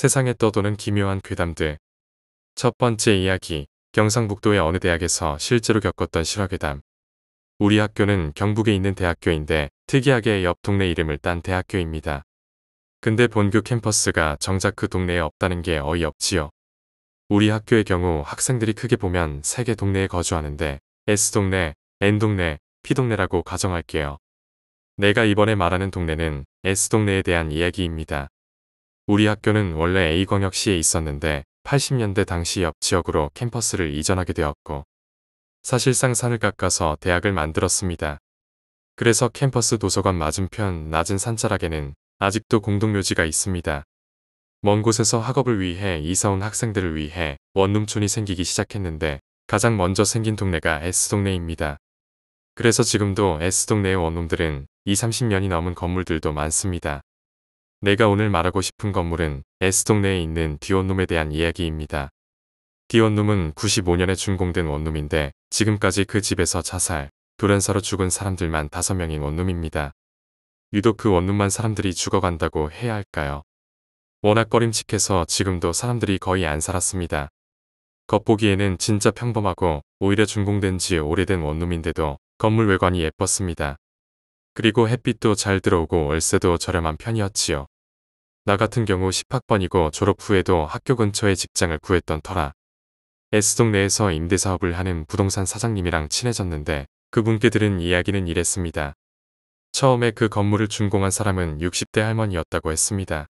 세상에 떠도는 기묘한 괴담들. 첫 번째 이야기, 경상북도의 어느 대학에서 실제로 겪었던 실화괴담. 우리 학교는 경북에 있는 대학교인데 특이하게 옆 동네 이름을 딴 대학교입니다. 근데 본교 캠퍼스가 정작 그 동네에 없다는 게 어이없지요. 우리 학교의 경우 학생들이 크게 보면 세 개 동네에 거주하는데 S동네, N동네, P동네라고 가정할게요. 내가 이번에 말하는 동네는 S동네에 대한 이야기입니다. 우리 학교는 원래 A광역시에 있었는데 80년대 당시 옆 지역으로 캠퍼스를 이전하게 되었고 사실상 산을 깎아서 대학을 만들었습니다. 그래서 캠퍼스 도서관 맞은편 낮은 산자락에는 아직도 공동묘지가 있습니다. 먼 곳에서 학업을 위해 이사온 학생들을 위해 원룸촌이 생기기 시작했는데 가장 먼저 생긴 동네가 S동네입니다. 그래서 지금도 S동네의 원룸들은 2, 30년이 넘은 건물들도 많습니다. 내가 오늘 말하고 싶은 건물은 S 동네에 있는 디온룸에 대한 이야기입니다. 디온룸은 95년에 준공된 원룸인데 지금까지 그 집에서 자살, 돌연사로 죽은 사람들만 5명인 원룸입니다. 유독 그 원룸만 사람들이 죽어간다고 해야 할까요? 워낙 꺼림칙해서 지금도 사람들이 거의 안 살았습니다. 겉보기에는 진짜 평범하고 오히려 준공된 지 오래된 원룸인데도 건물 외관이 예뻤습니다. 그리고 햇빛도 잘 들어오고 월세도 저렴한 편이었지요. 나 같은 경우 10학번이고 졸업 후에도 학교 근처에 직장을 구했던 터라 S동네에서 임대사업을 하는 부동산 사장님이랑 친해졌는데 그분께 들은 이야기는 이랬습니다. 처음에 그 건물을 준공한 사람은 60대 할머니였다고 했습니다.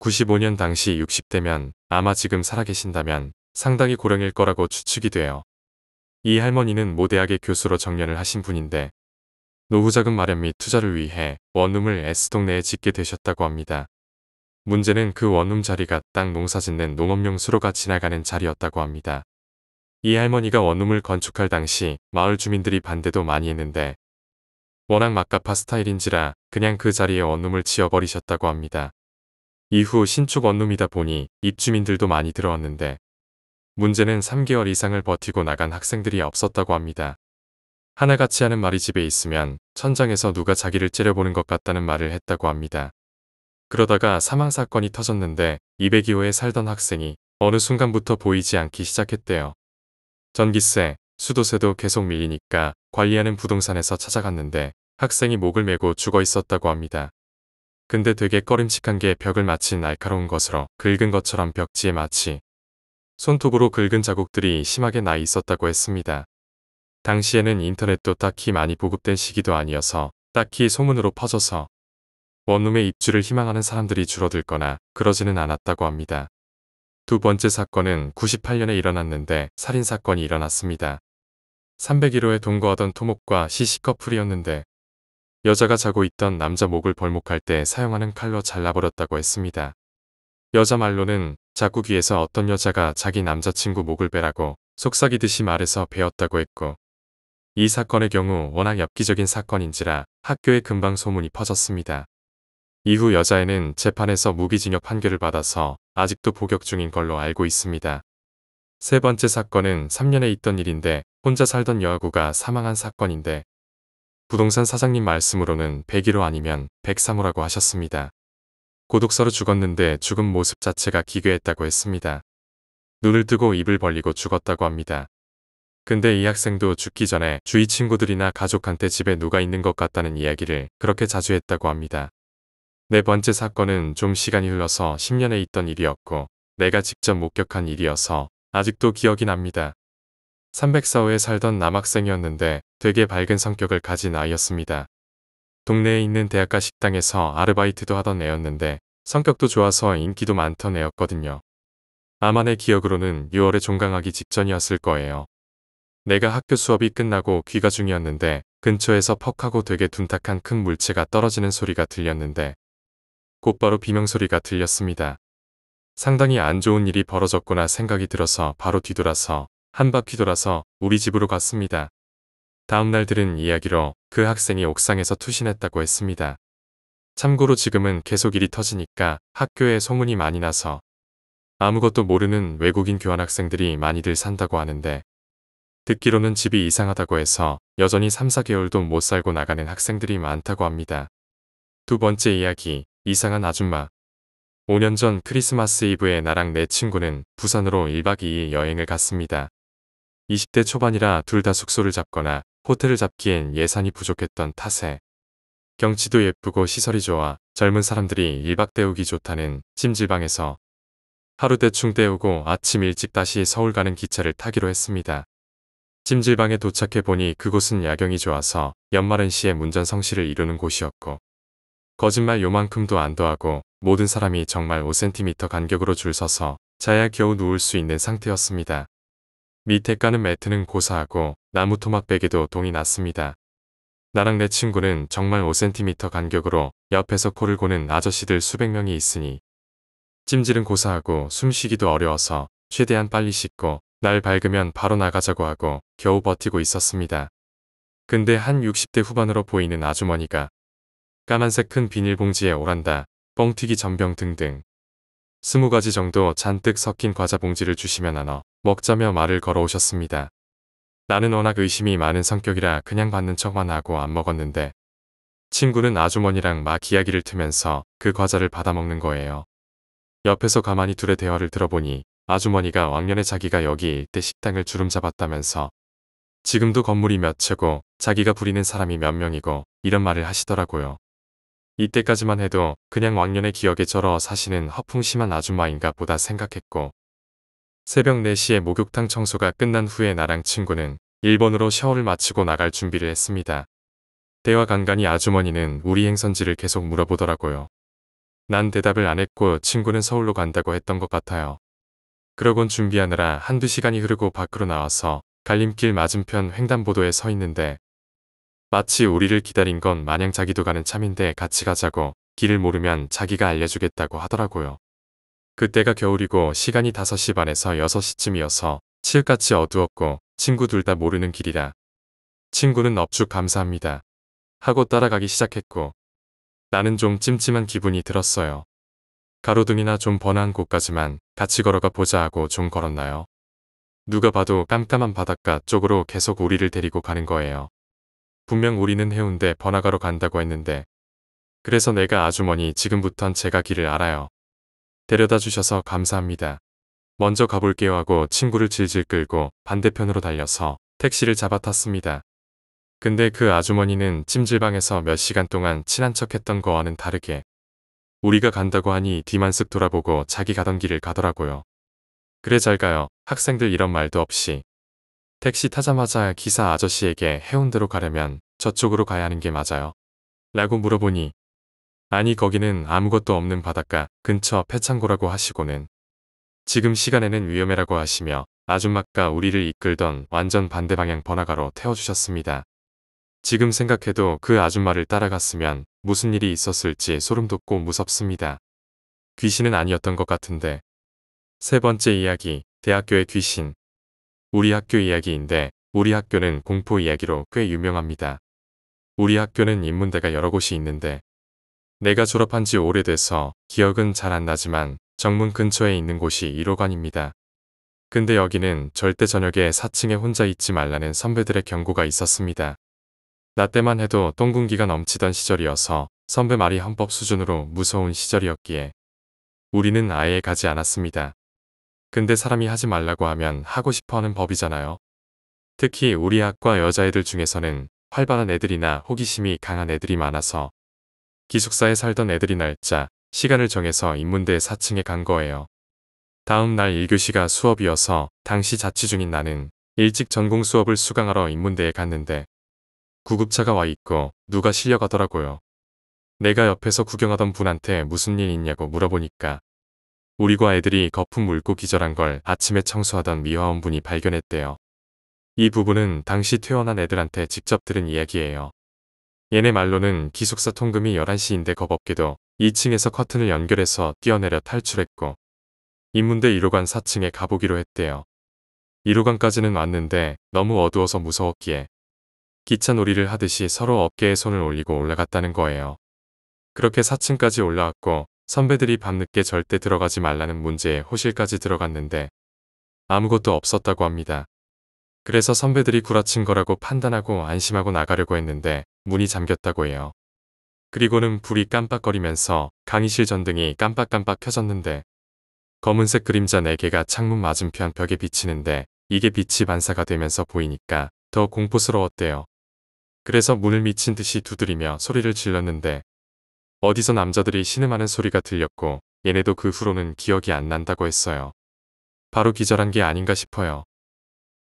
95년 당시 60대면 아마 지금 살아계신다면 상당히 고령일 거라고 추측이 돼요. 이 할머니는 모대학의 교수로 정년을 하신 분인데 노후자금 마련 및 투자를 위해 원룸을 S동네에 짓게 되셨다고 합니다. 문제는 그 원룸 자리가 땅 농사짓는 농업용 수로가 지나가는 자리였다고 합니다. 이 할머니가 원룸을 건축할 당시 마을 주민들이 반대도 많이 했는데 워낙 막가파 스타일인지라 그냥 그 자리에 원룸을 지어버리셨다고 합니다. 이후 신축 원룸이다 보니 입주민들도 많이 들어왔는데 문제는 3개월 이상을 버티고 나간 학생들이 없었다고 합니다. 하나같이 하는 말이 집에 있으면 천장에서 누가 자기를 째려보는 것 같다는 말을 했다고 합니다. 그러다가 사망사건이 터졌는데 202호에 살던 학생이 어느 순간부터 보이지 않기 시작했대요. 전기세, 수도세도 계속 밀리니까 관리하는 부동산에서 찾아갔는데 학생이 목을 메고 죽어 있었다고 합니다. 근데 되게 꺼림칙한 게 벽을 마치 날카로운 것으로 긁은 것처럼 벽지에 마치 손톱으로 긁은 자국들이 심하게 나 있었다고 했습니다. 당시에는 인터넷도 딱히 많이 보급된 시기도 아니어서 딱히 소문으로 퍼져서 원룸의 입주를 희망하는 사람들이 줄어들거나 그러지는 않았다고 합니다. 두 번째 사건은 98년에 일어났는데 살인사건이 일어났습니다. 301호에 동거하던 토목과 시시 커플이었는데 여자가 자고 있던 남자 목을 벌목할 때 사용하는 칼로 잘라버렸다고 했습니다. 여자 말로는 자꾸 귀에서 어떤 여자가 자기 남자친구 목을 베라고 속삭이듯이 말해서 베었다고 했고 이 사건의 경우 워낙 엽기적인 사건인지라 학교에 금방 소문이 퍼졌습니다. 이후 여자애는 재판에서 무기징역 판결을 받아서 아직도 복역 중인 걸로 알고 있습니다. 세 번째 사건은 3년에 있던 일인데 혼자 살던 여아구가 사망한 사건인데 부동산 사장님 말씀으로는 101호 아니면 103호라고 하셨습니다. 고독사로 죽었는데 죽은 모습 자체가 기괴했다고 했습니다. 눈을 뜨고 입을 벌리고 죽었다고 합니다. 근데 이 학생도 죽기 전에 주위 친구들이나 가족한테 집에 누가 있는 것 같다는 이야기를 그렇게 자주 했다고 합니다. 네 번째 사건은 좀 시간이 흘러서 10년에 있던 일이었고 내가 직접 목격한 일이어서 아직도 기억이 납니다. 304호에 살던 남학생이었는데 되게 밝은 성격을 가진 아이였습니다. 동네에 있는 대학가 식당에서 아르바이트도 하던 애였는데 성격도 좋아서 인기도 많던 애였거든요. 아만의 기억으로는 6월에 종강하기 직전이었을 거예요. 내가 학교 수업이 끝나고 귀가 중이었는데 근처에서 퍽 하고 되게 둔탁한 큰 물체가 떨어지는 소리가 들렸는데 곧바로 비명소리가 들렸습니다. 상당히 안 좋은 일이 벌어졌구나 생각이 들어서 바로 뒤돌아서 한 바퀴 돌아서 우리 집으로 갔습니다. 다음날 들은 이야기로 그 학생이 옥상에서 투신했다고 했습니다. 참고로 지금은 계속 일이 터지니까 학교에 소문이 많이 나서 아무것도 모르는 외국인 교환학생들이 많이들 산다고 하는데 듣기로는 집이 이상하다고 해서 여전히 3, 4개월도 못 살고 나가는 학생들이 많다고 합니다. 두 번째 이야기 이상한 아줌마. 5년 전 크리스마스 이브에 나랑 내 친구는 부산으로 1박 2일 여행을 갔습니다. 20대 초반이라 둘 다 숙소를 잡거나 호텔을 잡기엔 예산이 부족했던 탓에 경치도 예쁘고 시설이 좋아 젊은 사람들이 1박 때우기 좋다는 찜질방에서 하루 대충 때우고 아침 일찍 다시 서울 가는 기차를 타기로 했습니다. 찜질방에 도착해 보니 그곳은 야경이 좋아서 연말은 시에 문전성시를 이루는 곳이었고 거짓말 요만큼도 안 더하고 모든 사람이 정말 5cm 간격으로 줄 서서 자야 겨우 누울 수 있는 상태였습니다. 밑에 까는 매트는 고사하고 나무 토막 베개도 동이 났습니다. 나랑 내 친구는 정말 5cm 간격으로 옆에서 코를 고는 아저씨들 수백 명이 있으니 찜질은 고사하고 숨쉬기도 어려워서 최대한 빨리 씻고 날 밝으면 바로 나가자고 하고 겨우 버티고 있었습니다. 근데 한 60대 후반으로 보이는 아주머니가 까만색 큰 비닐봉지에 오란다, 뻥튀기 전병 등등. 스무 가지 정도 잔뜩 섞인 과자 봉지를 주시며 나눠 먹자며 말을 걸어오셨습니다. 나는 워낙 의심이 많은 성격이라 그냥 받는 척만 하고 안 먹었는데 친구는 아주머니랑 막 이야기를 트면서 그 과자를 받아먹는 거예요. 옆에서 가만히 둘의 대화를 들어보니 아주머니가 왕년에 자기가 여기 일때 식당을 주름 잡았다면서 지금도 건물이 몇 채고 자기가 부리는 사람이 몇 명이고 이런 말을 하시더라고요. 이때까지만 해도 그냥 왕년의 기억에 절어 사시는 허풍심한 아줌마인가 보다 생각했고 새벽 4시에 목욕탕 청소가 끝난 후에 나랑 친구는 일본으로 샤워를 마치고 나갈 준비를 했습니다. 대화 간간이 아주머니는 우리 행선지를 계속 물어보더라고요. 난 대답을 안 했고 친구는 서울로 간다고 했던 것 같아요. 그러곤 준비하느라 한두 시간이 흐르고 밖으로 나와서 갈림길 맞은편 횡단보도에 서 있는데 마치 우리를 기다린 건 마냥 자기도 가는 참인데 같이 가자고 길을 모르면 자기가 알려주겠다고 하더라고요. 그때가 겨울이고 시간이 5시 반에서 6시쯤이어서 칠같이 어두웠고 친구 둘 다 모르는 길이라 친구는 업죽 감사합니다. 하고 따라가기 시작했고 나는 좀 찜찜한 기분이 들었어요. 가로등이나 좀 번화한 곳까지만 같이 걸어가 보자 하고 좀 걸었나요. 누가 봐도 깜깜한 바닷가 쪽으로 계속 우리를 데리고 가는 거예요. 분명 우리는 해운대 번화가로 간다고 했는데 그래서 내가 아주머니 지금부턴 제가 길을 알아요. 데려다 주셔서 감사합니다. 먼저 가볼게요 하고 친구를 질질 끌고 반대편으로 달려서 택시를 잡아탔습니다. 근데 그 아주머니는 찜질방에서 몇 시간 동안 친한 척했던 거와는 다르게 우리가 간다고 하니 뒤만 쓱 돌아보고 자기 가던 길을 가더라고요. 그래 잘 가요. 학생들 이런 말도 없이 택시 타자마자 기사 아저씨에게 해운대로 가려면 저쪽으로 가야 하는 게 맞아요. 라고 물어보니 아니 거기는 아무것도 없는 바닷가 근처 폐창고라고 하시고는 지금 시간에는 위험해라고 하시며 아줌마가 우리를 이끌던 완전 반대 방향 번화가로 태워주셨습니다. 지금 생각해도 그 아줌마를 따라갔으면 무슨 일이 있었을지 소름 돋고 무섭습니다. 귀신은 아니었던 것 같은데. 세 번째 이야기, 대학교의 귀신. 우리 학교 이야기인데 우리 학교는 공포 이야기로 꽤 유명합니다. 우리 학교는 인문대가 여러 곳이 있는데 내가 졸업한 지 오래돼서 기억은 잘 안 나지만 정문 근처에 있는 곳이 1호관입니다. 근데 여기는 절대 저녁에 4층에 혼자 있지 말라는 선배들의 경고가 있었습니다. 나 때만 해도 똥군기가 넘치던 시절이어서 선배 말이 헌법 수준으로 무서운 시절이었기에 우리는 아예 가지 않았습니다. 근데 사람이 하지 말라고 하면 하고 싶어 하는 법이잖아요. 특히 우리 학과 여자애들 중에서는 활발한 애들이나 호기심이 강한 애들이 많아서 기숙사에 살던 애들이 날짜, 시간을 정해서 인문대 4층에 간 거예요. 다음 날 1교시가 수업이어서 당시 자취 중인 나는 일찍 전공 수업을 수강하러 인문대에 갔는데 구급차가 와 있고 누가 실려가더라고요. 내가 옆에서 구경하던 분한테 무슨 일 있냐고 물어보니까 우리과 애들이 거품 물고 기절한 걸 아침에 청소하던 미화원분이 발견했대요. 이 부분은 당시 퇴원한 애들한테 직접 들은 이야기예요. 얘네 말로는 기숙사 통금이 11시인데 겁없게도 2층에서 커튼을 연결해서 뛰어내려 탈출했고 인문대 1호관 4층에 가보기로 했대요. 1호관까지는 왔는데 너무 어두워서 무서웠기에 기차 놀이를 하듯이 서로 어깨에 손을 올리고 올라갔다는 거예요. 그렇게 4층까지 올라왔고 선배들이 밤늦게 절대 들어가지 말라는 문제에 호실까지 들어갔는데 아무것도 없었다고 합니다. 그래서 선배들이 구라친 거라고 판단하고 안심하고 나가려고 했는데 문이 잠겼다고 해요. 그리고는 불이 깜빡거리면서 강의실 전등이 깜빡깜빡 켜졌는데 검은색 그림자 4개가 창문 맞은편 벽에 비치는데 이게 빛이 반사가 되면서 보이니까 더 공포스러웠대요. 그래서 문을 미친 듯이 두드리며 소리를 질렀는데 어디서 남자들이 신음하는 소리가 들렸고 얘네도 그 후로는 기억이 안 난다고 했어요. 바로 기절한 게 아닌가 싶어요.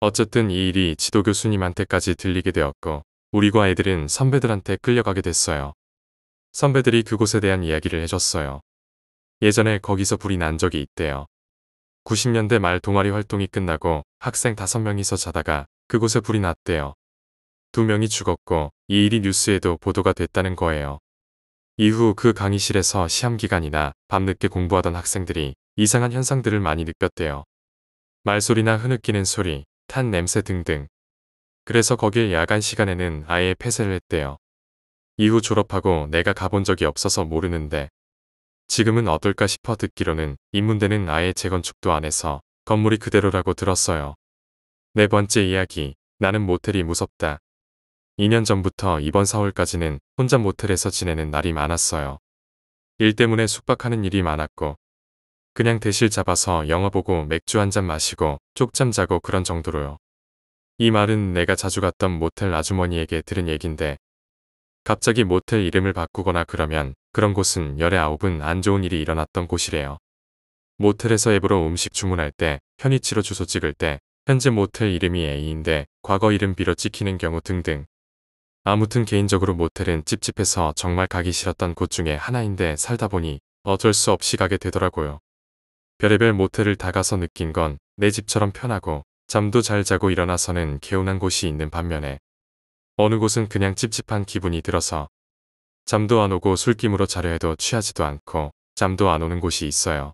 어쨌든 이 일이 지도 교수님한테까지 들리게 되었고 우리과 애들은 선배들한테 끌려가게 됐어요. 선배들이 그곳에 대한 이야기를 해줬어요. 예전에 거기서 불이 난 적이 있대요. 90년대 말 동아리 활동이 끝나고 학생 5명이서 자다가 그곳에 불이 났대요. 두명이 죽었고 이 일이 뉴스에도 보도가 됐다는 거예요. 이후 그 강의실에서 시험 기간이나 밤늦게 공부하던 학생들이 이상한 현상들을 많이 느꼈대요. 말소리나 흐느끼는 소리, 탄 냄새 등등. 그래서 거길 야간 시간에는 아예 폐쇄를 했대요. 이후 졸업하고 내가 가본 적이 없어서 모르는데 지금은 어떨까 싶어 듣기로는 인문대는 아예 재건축도 안 해서 건물이 그대로라고 들었어요. 네 번째 이야기, 나는 모텔이 무섭다. 2년 전부터 이번 4월까지는 혼자 모텔에서 지내는 날이 많았어요. 일 때문에 숙박하는 일이 많았고 그냥 대실 잡아서 영화 보고 맥주 한 잔 마시고 쪽잠 자고 그런 정도로요. 이 말은 내가 자주 갔던 모텔 아주머니에게 들은 얘긴데 갑자기 모텔 이름을 바꾸거나 그러면 그런 곳은 열의 아홉은 안 좋은 일이 일어났던 곳이래요. 모텔에서 앱으로 음식 주문할 때, 편의치로 주소 찍을 때, 현재 모텔 이름이 A인데 과거 이름 B로 찍히는 경우 등등 아무튼 개인적으로 모텔은 찝찝해서 정말 가기 싫었던 곳 중에 하나인데 살다 보니 어쩔 수 없이 가게 되더라고요. 별의별 모텔을 다 가서 느낀 건 내 집처럼 편하고 잠도 잘 자고 일어나서는 개운한 곳이 있는 반면에 어느 곳은 그냥 찝찝한 기분이 들어서 잠도 안 오고 술김으로 자려 해도 취하지도 않고 잠도 안 오는 곳이 있어요.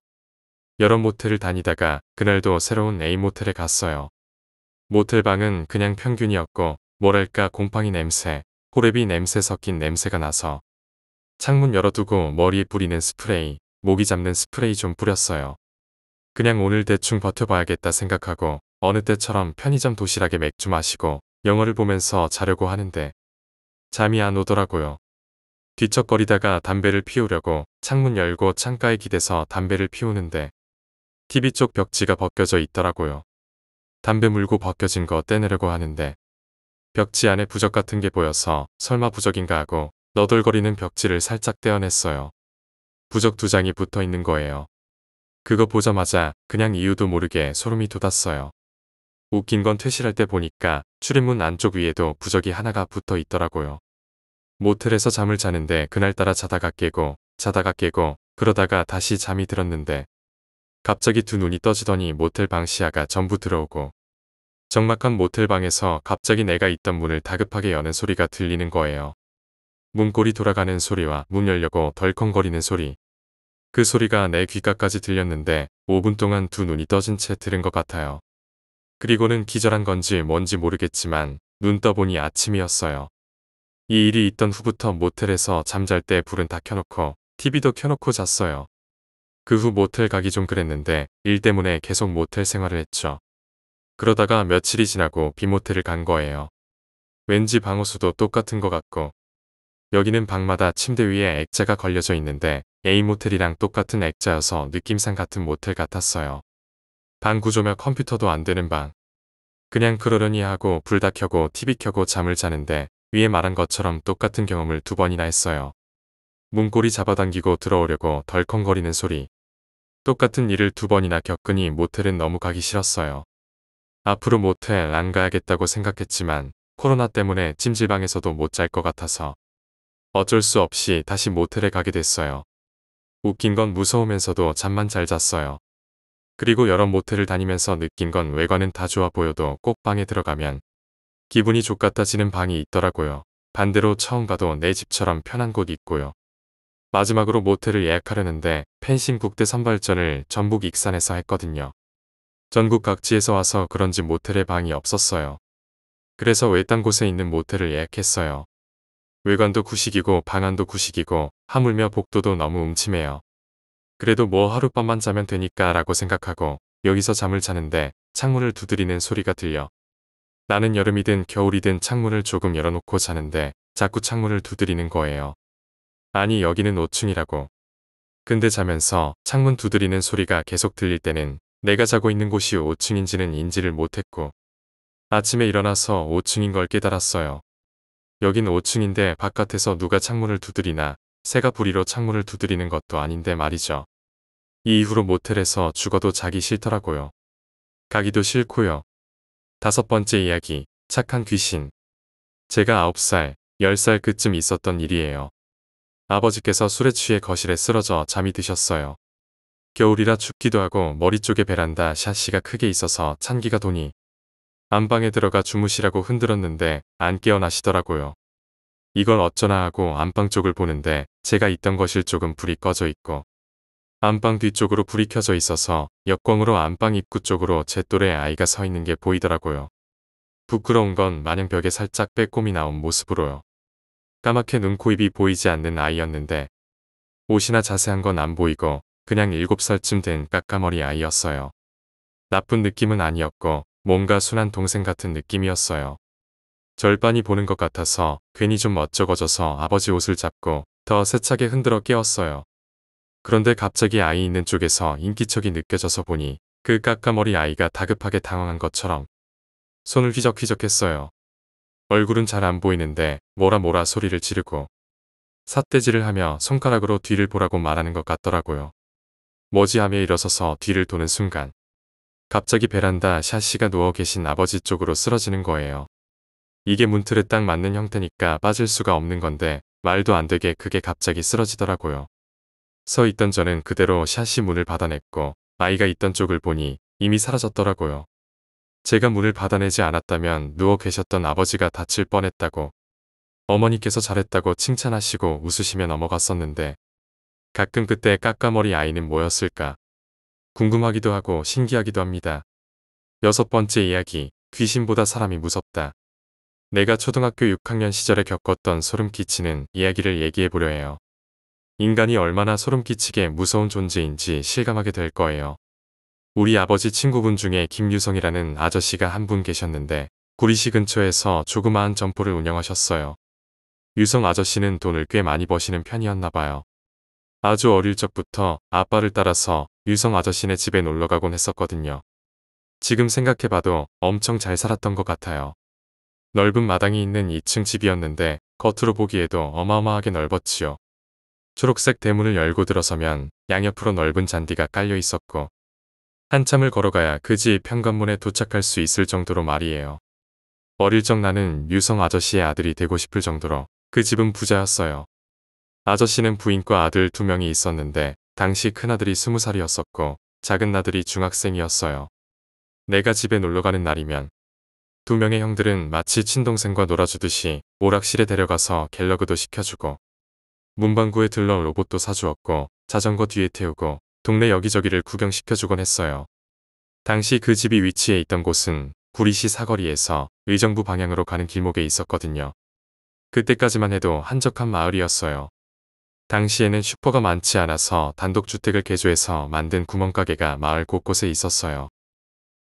여러 모텔을 다니다가 그날도 새로운 A 모텔에 갔어요. 모텔방은 그냥 평균이었고 뭐랄까 곰팡이 냄새, 호레비 냄새 섞인 냄새가 나서 창문 열어두고 머리에 뿌리는 스프레이, 모기 잡는 스프레이 좀 뿌렸어요. 그냥 오늘 대충 버텨봐야겠다 생각하고 어느 때처럼 편의점 도시락에 맥주 마시고 영화를 보면서 자려고 하는데 잠이 안 오더라고요. 뒤척거리다가 담배를 피우려고 창문 열고 창가에 기대서 담배를 피우는데 TV 쪽 벽지가 벗겨져 있더라고요. 담배 물고 벗겨진 거 떼내려고 하는데 벽지 안에 부적 같은 게 보여서 설마 부적인가 하고 너덜거리는 벽지를 살짝 떼어냈어요. 부적 두 장이 붙어 있는 거예요. 그거 보자마자 그냥 이유도 모르게 소름이 돋았어요. 웃긴 건 퇴실할 때 보니까 출입문 안쪽 위에도 부적이 하나가 붙어 있더라고요. 모텔에서 잠을 자는데 그날따라 자다가 깨고 자다가 깨고 그러다가 다시 잠이 들었는데 갑자기 두 눈이 떠지더니 모텔 방 시야가 전부 들어오고 적막한 모텔방에서 갑자기 내가 있던 문을 다급하게 여는 소리가 들리는 거예요. 문고리 돌아가는 소리와 문 열려고 덜컹거리는 소리. 그 소리가 내 귓가까지 들렸는데 5분 동안 두 눈이 떠진 채 들은 것 같아요. 그리고는 기절한 건지 뭔지 모르겠지만 눈 떠보니 아침이었어요. 이 일이 있던 후부터 모텔에서 잠잘 때 불은 다 켜놓고 TV도 켜놓고 잤어요. 그 후 모텔 가기 좀 그랬는데 일 때문에 계속 모텔 생활을 했죠. 그러다가 며칠이 지나고 비모텔을 간 거예요. 왠지 방호수도 똑같은 것 같고 여기는 방마다 침대 위에 액자가 걸려져 있는데 A모텔이랑 똑같은 액자여서 느낌상 같은 모텔 같았어요. 방 구조며 컴퓨터도 안 되는 방. 그냥 그러려니 하고 불 다 켜고 TV 켜고 잠을 자는데 위에 말한 것처럼 똑같은 경험을 두 번이나 했어요. 문고리 잡아당기고 들어오려고 덜컹거리는 소리. 똑같은 일을 두 번이나 겪으니 모텔은 너무 가기 싫었어요. 앞으로 모텔 안 가야겠다고 생각했지만 코로나 때문에 찜질방에서도 못 잘 것 같아서 어쩔 수 없이 다시 모텔에 가게 됐어요. 웃긴 건 무서우면서도 잠만 잘 잤어요. 그리고 여러 모텔을 다니면서 느낀 건 외관은 다 좋아 보여도 꼭 방에 들어가면 기분이 족같아지는 방이 있더라고요. 반대로 처음 가도 내 집처럼 편한 곳 있고요. 마지막으로 모텔을 예약하려는데 펜싱 국대 선발전을 전북 익산에서 했거든요. 전국 각지에서 와서 그런지 모텔에 방이 없었어요. 그래서 외딴 곳에 있는 모텔을 예약했어요. 외관도 구식이고 방안도 구식이고 하물며 복도도 너무 음침해요. 그래도 뭐 하룻밤만 자면 되니까 라고 생각하고 여기서 잠을 자는데 창문을 두드리는 소리가 들려. 나는 여름이든 겨울이든 창문을 조금 열어놓고 자는데 자꾸 창문을 두드리는 거예요. 아니 여기는 5층이라고. 근데 자면서 창문 두드리는 소리가 계속 들릴 때는 내가 자고 있는 곳이 5층인지는 인지를 못했고 아침에 일어나서 5층인 걸 깨달았어요. 여긴 5층인데 바깥에서 누가 창문을 두드리나 새가 부리로 창문을 두드리는 것도 아닌데 말이죠. 이 이후로 모텔에서 죽어도 자기 싫더라고요. 가기도 싫고요. 다섯 번째 이야기, 착한 귀신. 제가 아홉 살열살 그쯤 있었던 일이에요. 아버지께서 술에 취해 거실에 쓰러져 잠이 드셨어요. 겨울이라 춥기도 하고 머리 쪽에 베란다 샷시가 크게 있어서 찬기가 도니 안방에 들어가 주무시라고 흔들었는데 안 깨어나시더라고요. 이건 어쩌나 하고 안방 쪽을 보는데 제가 있던 거실 쪽은 불이 꺼져 있고 안방 뒤쪽으로 불이 켜져 있어서 역광으로 안방 입구 쪽으로 제 또래 아이가 서 있는 게 보이더라고요. 부끄러운 건 마냥 벽에 살짝 빼꼼이 나온 모습으로요. 까맣게 눈코입이 보이지 않는 아이였는데 옷이나 자세한 건 안 보이고 그냥 7살쯤 된 까까머리 아이였어요. 나쁜 느낌은 아니었고 뭔가 순한 동생 같은 느낌이었어요. 절반이 보는 것 같아서 괜히 좀 멋쩍어져서 아버지 옷을 잡고 더 세차게 흔들어 깨웠어요. 그런데 갑자기 아이 있는 쪽에서 인기척이 느껴져서 보니 그 까까머리 아이가 다급하게 당황한 것처럼 손을 휘적휘적 했어요. 얼굴은 잘 안 보이는데 뭐라 뭐라 소리를 지르고 삿대질을 하며 손가락으로 뒤를 보라고 말하는 것 같더라고요. 머지하에 일어서서 뒤를 도는 순간 갑자기 베란다 샤시가 누워 계신 아버지 쪽으로 쓰러지는 거예요. 이게 문틀에 딱 맞는 형태니까 빠질 수가 없는 건데 말도 안 되게 그게 갑자기 쓰러지더라고요. 서 있던 저는 그대로 샤시 문을 받아냈고 아이가 있던 쪽을 보니 이미 사라졌더라고요. 제가 문을 받아내지 않았다면 누워 계셨던 아버지가 다칠 뻔했다고 어머니께서 잘했다고 칭찬하시고 웃으시며 넘어갔었는데 가끔 그때 까까머리 아이는 뭐였을까? 궁금하기도 하고 신기하기도 합니다. 여섯 번째 이야기, 귀신보다 사람이 무섭다. 내가 초등학교 6학년 시절에 겪었던 소름 끼치는 이야기를 얘기해 보려 해요. 인간이 얼마나 소름 끼치게 무서운 존재인지 실감하게 될 거예요. 우리 아버지 친구분 중에 김유성이라는 아저씨가 한 분 계셨는데 구리시 근처에서 조그마한 점포를 운영하셨어요. 유성 아저씨는 돈을 꽤 많이 버시는 편이었나 봐요. 아주 어릴 적부터 아빠를 따라서 유성 아저씨네 집에 놀러가곤 했었거든요. 지금 생각해봐도 엄청 잘 살았던 것 같아요. 넓은 마당이 있는 2층 집이었는데 겉으로 보기에도 어마어마하게 넓었지요. 초록색 대문을 열고 들어서면 양옆으로 넓은 잔디가 깔려 있었고 한참을 걸어가야 그 집 현관문에 도착할 수 있을 정도로 말이에요. 어릴 적 나는 유성 아저씨의 아들이 되고 싶을 정도로 그 집은 부자였어요. 아저씨는 부인과 아들 두 명이 있었는데 당시 큰아들이 스무 살이었었고 작은 아들이 중학생이었어요. 내가 집에 놀러가는 날이면 두 명의 형들은 마치 친동생과 놀아주듯이 오락실에 데려가서 갤러그도 시켜주고 문방구에 들러 로봇도 사주었고 자전거 뒤에 태우고 동네 여기저기를 구경시켜주곤 했어요. 당시 그 집이 위치해 있던 곳은 구리시 사거리에서 의정부 방향으로 가는 길목에 있었거든요. 그때까지만 해도 한적한 마을이었어요. 당시에는 슈퍼가 많지 않아서 단독주택을 개조해서 만든 구멍가게가 마을 곳곳에 있었어요.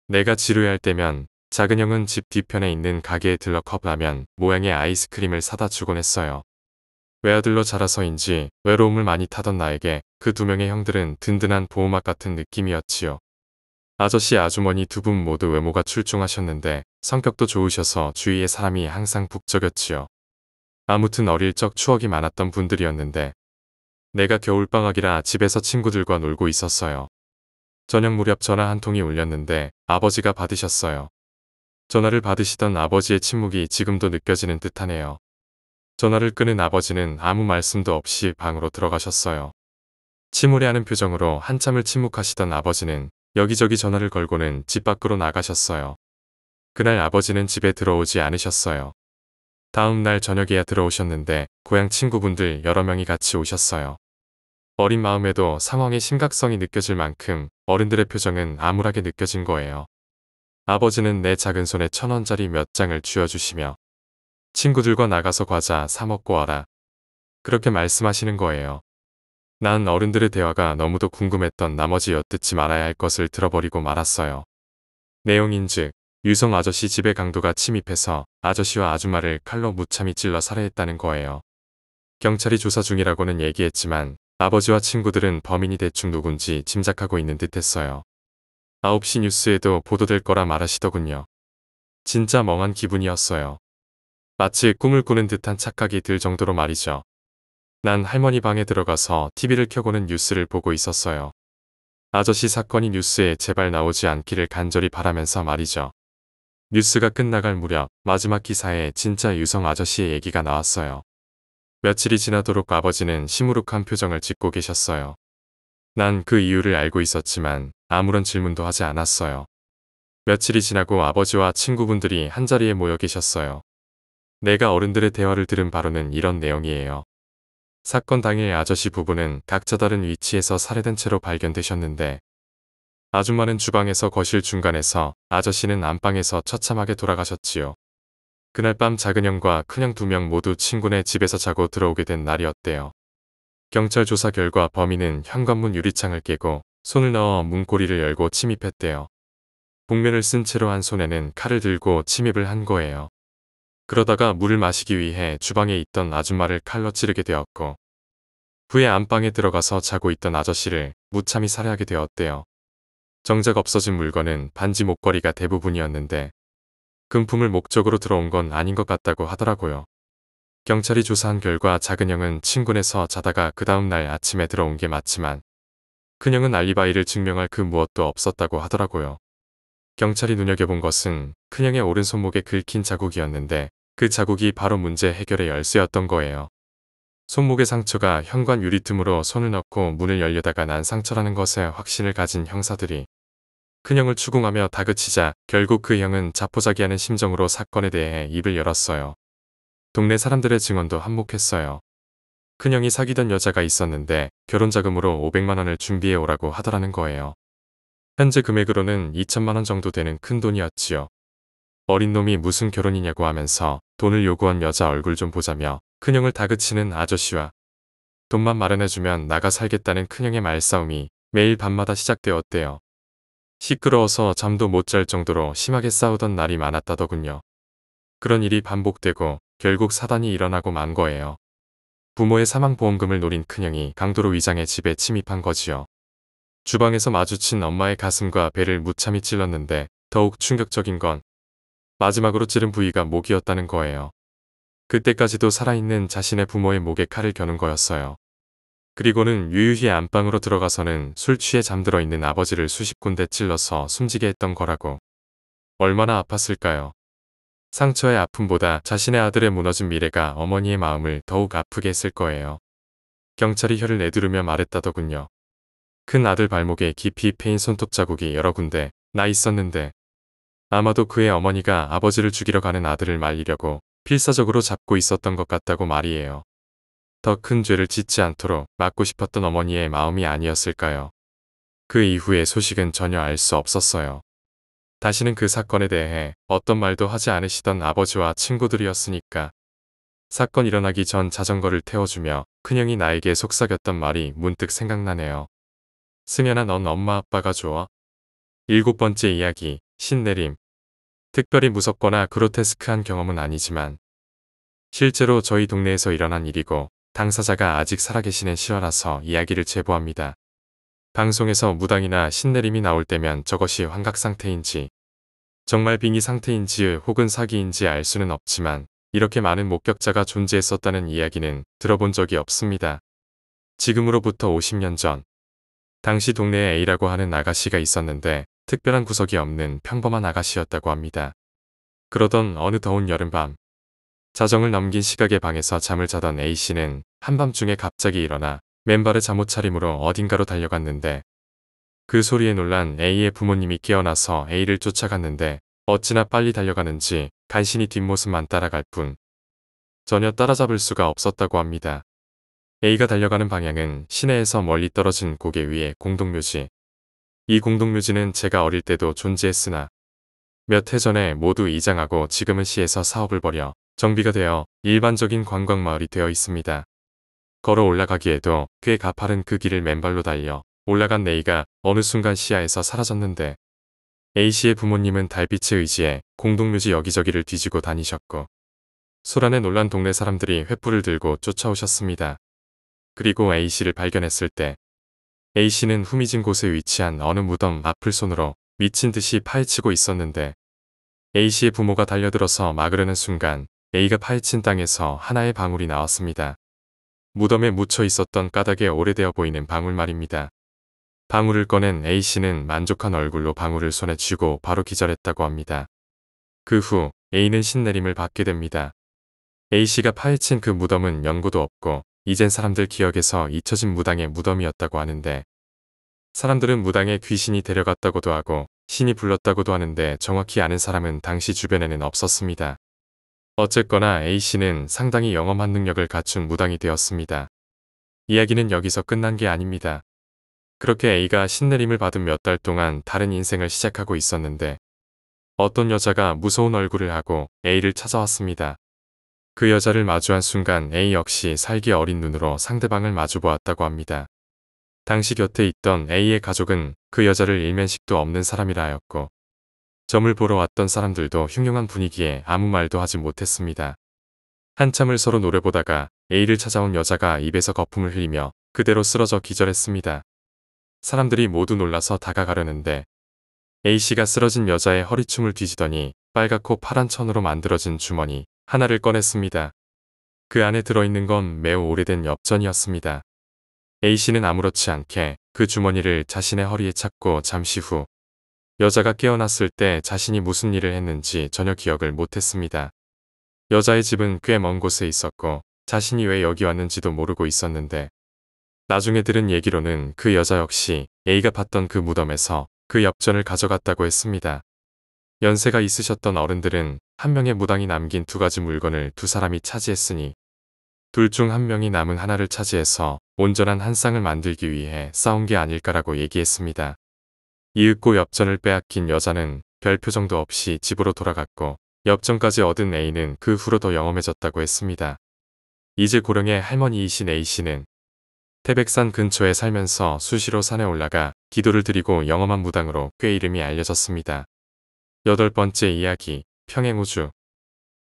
내가 지루해할 때면 작은 형은 집 뒤편에 있는 가게에 들러 컵라면 모양의 아이스크림을 사다 주곤 했어요. 외아들로 자라서인지 외로움을 많이 타던 나에게 그 두 명의 형들은 든든한 보호막 같은 느낌이었지요. 아저씨 아주머니 두 분 모두 외모가 출중하셨는데 성격도 좋으셔서 주위의 사람이 항상 북적였지요. 아무튼 어릴 적 추억이 많았던 분들이었는데 내가 겨울방학이라 집에서 친구들과 놀고 있었어요. 저녁 무렵 전화 한 통이 울렸는데 아버지가 받으셨어요. 전화를 받으시던 아버지의 침묵이 지금도 느껴지는 듯하네요. 전화를 끊은 아버지는 아무 말씀도 없이 방으로 들어가셨어요. 침울해하는 표정으로 한참을 침묵하시던 아버지는 여기저기 전화를 걸고는 집 밖으로 나가셨어요. 그날 아버지는 집에 들어오지 않으셨어요. 다음 날 저녁에야 들어오셨는데 고향 친구분들 여러 명이 같이 오셨어요. 어린 마음에도 상황의 심각성이 느껴질 만큼 어른들의 표정은 암울하게 느껴진 거예요. 아버지는 내 작은 손에 천 원짜리 몇 장을 쥐어주시며 친구들과 나가서 과자 사 먹고 와라. 그렇게 말씀하시는 거예요. 난 어른들의 대화가 너무도 궁금했던 나머지 엿듣지 말아야 할 것을 들어버리고 말았어요. 내용인즉 유성 아저씨 집에 강도가 침입해서 아저씨와 아줌마를 칼로 무참히 찔러 살해했다는 거예요. 경찰이 조사 중이라고는 얘기했지만 아버지와 친구들은 범인이 대충 누군지 짐작하고 있는 듯 했어요. 9시 뉴스에도 보도될 거라 말하시더군요. 진짜 멍한 기분이었어요. 마치 꿈을 꾸는 듯한 착각이 들 정도로 말이죠. 난 할머니 방에 들어가서 TV를 켜고는 뉴스를 보고 있었어요. 아저씨 사건이 뉴스에 제발 나오지 않기를 간절히 바라면서 말이죠. 뉴스가 끝나갈 무렵 마지막 기사에 진짜 유성 아저씨의 얘기가 나왔어요. 며칠이 지나도록 아버지는 시무룩한 표정을 짓고 계셨어요. 난 그 이유를 알고 있었지만 아무런 질문도 하지 않았어요. 며칠이 지나고 아버지와 친구분들이 한자리에 모여 계셨어요. 내가 어른들의 대화를 들은 바로는 이런 내용이에요. 사건 당일 아저씨 부부는 각자 다른 위치에서 살해된 채로 발견되셨는데 아줌마는 주방에서 거실 중간에서 아저씨는 안방에서 처참하게 돌아가셨지요. 그날 밤 작은 형과 큰형 두 명 모두 친구네 집에서 자고 들어오게 된 날이었대요. 경찰 조사 결과 범인은 현관문 유리창을 깨고 손을 넣어 문고리를 열고 침입했대요. 복면을 쓴 채로 한 손에는 칼을 들고 침입을 한 거예요. 그러다가 물을 마시기 위해 주방에 있던 아줌마를 칼로 찌르게 되었고 후에 안방에 들어가서 자고 있던 아저씨를 무참히 살해하게 되었대요. 정작 없어진 물건은 반지 목걸이가 대부분이었는데 금품을 목적으로 들어온 건 아닌 것 같다고 하더라고요. 경찰이 조사한 결과 작은형은 친군에서 자다가 그 다음날 아침에 들어온 게 맞지만 큰형은 알리바이를 증명할 그 무엇도 없었다고 하더라고요. 경찰이 눈여겨본 것은 큰형의 오른손목에 긁힌 자국이었는데 그 자국이 바로 문제 해결의 열쇠였던 거예요. 손목의 상처가 현관 유리 틈으로 손을 넣고 문을 열려다가 난 상처라는 것에 확신을 가진 형사들이 큰형을 추궁하며 다그치자 결국 그 형은 자포자기하는 심정으로 사건에 대해 입을 열었어요. 동네 사람들의 증언도 한몫했어요. 큰형이 사귀던 여자가 있었는데 결혼 자금으로 500만 원을 준비해 오라고 하더라는 거예요. 현재 금액으로는 2천만 원 정도 되는 큰 돈이었지요. 어린 놈이 무슨 결혼이냐고 하면서 돈을 요구한 여자 얼굴 좀 보자며 큰형을 다그치는 아저씨와 돈만 마련해주면 나가 살겠다는 큰형의 말싸움이 매일 밤마다 시작되었대요. 시끄러워서 잠도 못 잘 정도로 심하게 싸우던 날이 많았다더군요. 그런 일이 반복되고 결국 사단이 일어나고 만 거예요. 부모의 사망보험금을 노린 큰형이 강도로 위장해 집에 침입한 거지요. 주방에서 마주친 엄마의 가슴과 배를 무참히 찔렀는데 더욱 충격적인 건 마지막으로 찌른 부위가 목이었다는 거예요. 그때까지도 살아있는 자신의 부모의 목에 칼을 겨눈 거였어요. 그리고는 유유히 안방으로 들어가서는 술 취해 잠들어 있는 아버지를 수십 군데 찔러서 숨지게 했던 거라고. 얼마나 아팠을까요? 상처의 아픔보다 자신의 아들의 무너진 미래가 어머니의 마음을 더욱 아프게 했을 거예요. 경찰이 혀를 내두르며 말했다더군요. 큰 아들 발목에 깊이 패인 손톱 자국이 여러 군데 나 있었는데 아마도 그의 어머니가 아버지를 죽이러 가는 아들을 말리려고 필사적으로 잡고 있었던 것 같다고 말이에요. 더큰 죄를 짓지 않도록 막고 싶었던 어머니의 마음이 아니었을까요. 그 이후의 소식은 전혀 알 수 없었어요. 다시는 그 사건에 대해 어떤 말도 하지 않으시던 아버지와 친구들이었으니까. 사건 일어나기 전 자전거를 태워주며 큰형이 나에게 속삭였던 말이 문득 생각나네요. 승현아 넌 엄마 아빠가 좋아? 일곱 번째 이야기 신내림 특별히 무섭거나 그로테스크한 경험은 아니지만 실제로 저희 동네에서 일어난 일이고 당사자가 아직 살아계시는 실화라서 이야기를 제보합니다. 방송에서 무당이나 신내림이 나올 때면 저것이 환각 상태인지 정말 빙의 상태인지 혹은 사기인지 알 수는 없지만 이렇게 많은 목격자가 존재했었다는 이야기는 들어본 적이 없습니다. 지금으로부터 50년 전 당시 동네에 A라고 하는 아가씨가 있었는데 특별한 구석이 없는 평범한 아가씨였다고 합니다. 그러던 어느 더운 여름밤 자정을 넘긴 시각에 방에서 잠을 자던 A씨는 한밤중에 갑자기 일어나 맨발의 잠옷 차림으로 어딘가로 달려갔는데 그 소리에 놀란 A의 부모님이 깨어나서 A를 쫓아갔는데 어찌나 빨리 달려가는지 간신히 뒷모습만 따라갈 뿐 전혀 따라잡을 수가 없었다고 합니다. A가 달려가는 방향은 시내에서 멀리 떨어진 고개 위에 공동묘지. 이 공동묘지는 제가 어릴 때도 존재했으나 몇 해 전에 모두 이장하고 지금은 시에서 사업을 벌여 정비가 되어 일반적인 관광마을이 되어 있습니다. 걸어 올라가기에도 꽤 가파른 그 길을 맨발로 달려 올라간 네이가 어느 순간 시야에서 사라졌는데 A씨의 부모님은 달빛의 의지에 공동묘지 여기저기를 뒤지고 다니셨고 소란에 놀란 동네 사람들이 횃불을 들고 쫓아오셨습니다. 그리고 A씨를 발견했을 때 A씨는 후미진 곳에 위치한 어느 무덤 앞을 손으로 미친 듯이 파헤치고 있었는데 A씨의 부모가 달려들어서 막으려는 순간 A가 파헤친 땅에서 하나의 방울이 나왔습니다. 무덤에 묻혀 있었던 까닭에 오래되어 보이는 방울 말입니다. 방울을 꺼낸 A씨는 만족한 얼굴로 방울을 손에 쥐고 바로 기절했다고 합니다. 그 후 A는 신내림을 받게 됩니다. A씨가 파헤친 그 무덤은 연고도 없고 이젠 사람들 기억에서 잊혀진 무당의 무덤이었다고 하는데 사람들은 무당에 귀신이 데려갔다고도 하고 신이 불렀다고도 하는데 정확히 아는 사람은 당시 주변에는 없었습니다. 어쨌거나 A씨는 상당히 영험한 능력을 갖춘 무당이 되었습니다. 이야기는 여기서 끝난 게 아닙니다. 그렇게 A가 신내림을 받은 몇 달 동안 다른 인생을 시작하고 있었는데 어떤 여자가 무서운 얼굴을 하고 A를 찾아왔습니다. 그 여자를 마주한 순간 A 역시 살기 어린 눈으로 상대방을 마주보았다고 합니다. 당시 곁에 있던 A의 가족은 그 여자를 일면식도 없는 사람이라 하였고 점을 보러 왔던 사람들도 흉흉한 분위기에 아무 말도 하지 못했습니다. 한참을 서로 노려보다가 A를 찾아온 여자가 입에서 거품을 흘리며 그대로 쓰러져 기절했습니다. 사람들이 모두 놀라서 다가가려는데 A씨가 쓰러진 여자의 허리춤을 뒤지더니 빨갛고 파란 천으로 만들어진 주머니 하나를 꺼냈습니다. 그 안에 들어있는 건 매우 오래된 엽전이었습니다. A씨는 아무렇지 않게 그 주머니를 자신의 허리에 찼고 잠시 후 여자가 깨어났을 때 자신이 무슨 일을 했는지 전혀 기억을 못했습니다. 여자의 집은 꽤 먼 곳에 있었고 자신이 왜 여기 왔는지도 모르고 있었는데 나중에 들은 얘기로는 그 여자 역시 A가 봤던 그 무덤에서 그 엽전을 가져갔다고 했습니다. 연세가 있으셨던 어른들은 한 명의 무당이 남긴 두 가지 물건을 두 사람이 차지했으니 둘 중 한 명이 남은 하나를 차지해서 온전한 한 쌍을 만들기 위해 싸운 게 아닐까라고 얘기했습니다. 이윽고 엽전을 빼앗긴 여자는 별 표정도 없이 집으로 돌아갔고 엽전까지 얻은 A는 그 후로 더 영험해졌다고 했습니다. 이제 고령의 할머니이신 A씨는 태백산 근처에 살면서 수시로 산에 올라가 기도를 드리고 영험한 무당으로 꽤 이름이 알려졌습니다. 여덟 번째 이야기 평행우주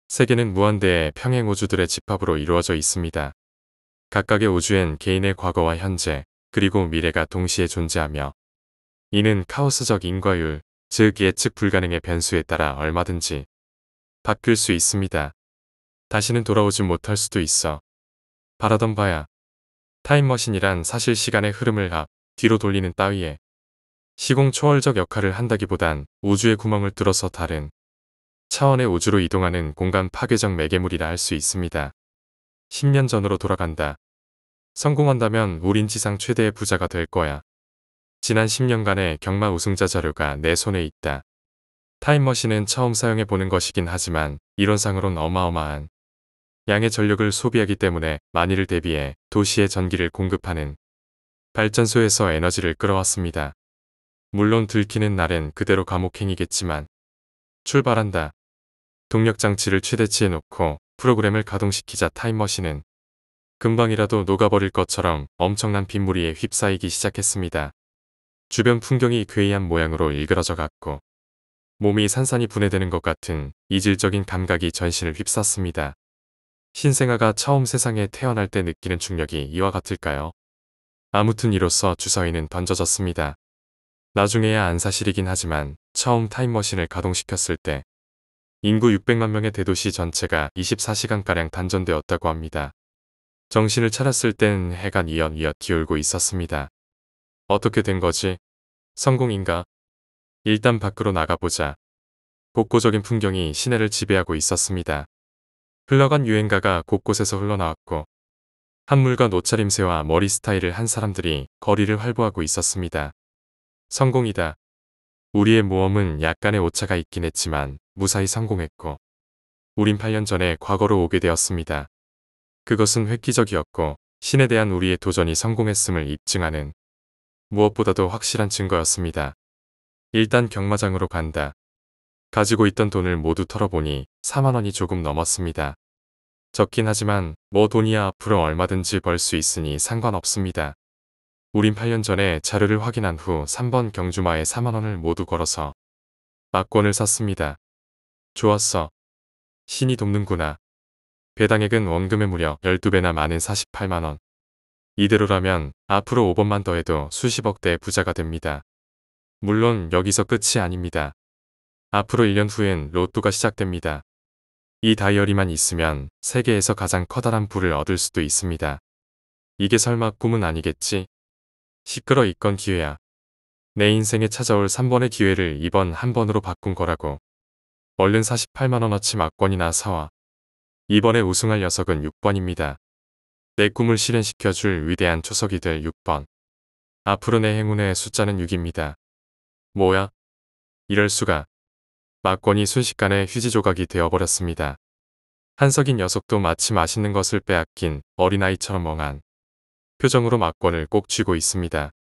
세계는 무한대의 평행우주들의 집합으로 이루어져 있습니다. 각각의 우주엔 개인의 과거와 현재 그리고 미래가 동시에 존재하며 이는 카오스적 인과율, 즉 예측 불가능의 변수에 따라 얼마든지 바뀔 수 있습니다. 다시는 돌아오지 못할 수도 있어. 바라던 바야. 타임머신이란 사실 시간의 흐름을 앞, 뒤로 돌리는 따위에 시공 초월적 역할을 한다기보단 우주의 구멍을 뚫어서 다른 차원의 우주로 이동하는 공간 파괴적 매개물이라 할 수 있습니다. 10년 전으로 돌아간다. 성공한다면 우린 지상 최대의 부자가 될 거야. 지난 10년간의 경마 우승자 자료가 내 손에 있다. 타임머신은 처음 사용해 보는 것이긴 하지만 이론상으론 어마어마한 양의 전력을 소비하기 때문에 만일을 대비해 도시에 전기를 공급하는 발전소에서 에너지를 끌어왔습니다. 물론 들키는 날엔 그대로 감옥행이겠지만 출발한다. 동력장치를 최대치에 놓고 프로그램을 가동시키자 타임머신은 금방이라도 녹아버릴 것처럼 엄청난 빗물이에 휩싸이기 시작했습니다. 주변 풍경이 괴이한 모양으로 일그러져 갔고 몸이 산산이 분해되는 것 같은 이질적인 감각이 전신을 휩쌌습니다. 신생아가 처음 세상에 태어날 때 느끼는 충격이 이와 같을까요? 아무튼 이로써 주사위는 던져졌습니다. 나중에야 안사실이긴 하지만 처음 타임머신을 가동시켰을 때 인구 600만 명의 대도시 전체가 24시간가량 단전되었다고 합니다. 정신을 차렸을 땐 해가 이연이어 기울고 있었습니다. 어떻게 된 거지? 성공인가? 일단 밖으로 나가보자. 복고적인 풍경이 시내를 지배하고 있었습니다. 흘러간 유행가가 곳곳에서 흘러나왔고 한물과 옷차림새와 머리 스타일을 한 사람들이 거리를 활보하고 있었습니다. 성공이다. 우리의 모험은 약간의 오차가 있긴 했지만 무사히 성공했고 우린 8년 전에 과거로 오게 되었습니다. 그것은 획기적이었고 신에 대한 우리의 도전이 성공했음을 입증하는 무엇보다도 확실한 증거였습니다. 일단 경마장으로 간다. 가지고 있던 돈을 모두 털어보니 4만원이 조금 넘었습니다. 적긴 하지만 뭐 돈이야 앞으로 얼마든지 벌 수 있으니 상관없습니다. 우린 8년 전에 자료를 확인한 후 3번 경주마에 4만원을 모두 걸어서 막권을 샀습니다. 좋았어. 신이 돕는구나. 배당액은 원금의 무려 12배나 많은 48만원. 이대로라면 앞으로 5번만 더 해도 수십억대의 부자가 됩니다. 물론 여기서 끝이 아닙니다. 앞으로 1년 후엔 로또가 시작됩니다. 이 다이어리만 있으면 세계에서 가장 커다란 부를 얻을 수도 있습니다. 이게 설마 꿈은 아니겠지? 시끄러 이건 기회야. 내 인생에 찾아올 3번의 기회를 이번 한 번으로 바꾼 거라고. 얼른 48만원어치 막권이나 사와. 이번에 우승할 녀석은 6번입니다. 내 꿈을 실현시켜줄 위대한 초석이 될 6번. 앞으로 내 행운의 숫자는 6입니다. 뭐야? 이럴 수가. 막권이 순식간에 휴지 조각이 되어버렸습니다. 한석인 녀석도 마치 맛있는 것을 빼앗긴 어린아이처럼 멍한 표정으로 막권을 꼭 쥐고 있습니다.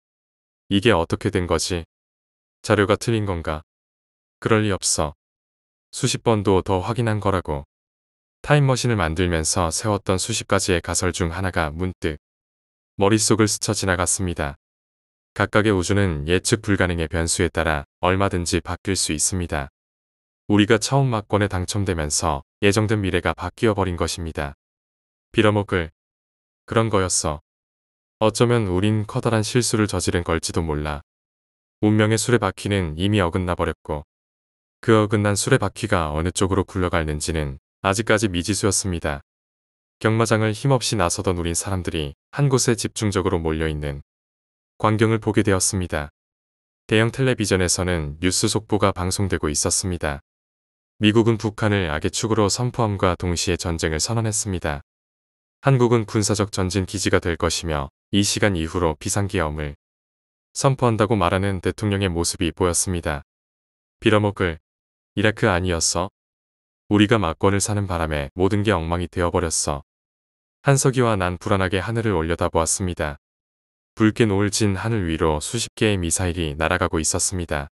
이게 어떻게 된 거지? 자료가 틀린 건가? 그럴 리 없어. 수십 번도 더 확인한 거라고. 타임머신을 만들면서 세웠던 수십 가지의 가설 중 하나가 문득 머릿속을 스쳐 지나갔습니다. 각각의 우주는 예측 불가능의 변수에 따라 얼마든지 바뀔 수 있습니다. 우리가 처음 막권에 당첨되면서 예정된 미래가 바뀌어 버린 것입니다. 빌어먹을 그런 거였어. 어쩌면 우린 커다란 실수를 저지른 걸지도 몰라. 운명의 수레바퀴는 이미 어긋나 버렸고 그 어긋난 수레바퀴가 어느 쪽으로 굴러갈는지는 아직까지 미지수였습니다. 경마장을 힘없이 나서던 우린 사람들이 한 곳에 집중적으로 몰려있는 광경을 보게 되었습니다. 대형 텔레비전에서는 뉴스 속보가 방송되고 있었습니다. 미국은 북한을 악의 축으로 선포함과 동시에 전쟁을 선언했습니다. 한국은 군사적 전진 기지가 될 것이며 이 시간 이후로 비상기엄을 선포한다고 말하는 대통령의 모습이 보였습니다. 빌어먹을 이라크 아니었어? 우리가 막권을 사는 바람에 모든 게 엉망이 되어버렸어. 한석이와 난 불안하게 하늘을 올려다보았습니다. 붉게 노을 진 하늘 위로 수십 개의 미사일이 날아가고 있었습니다.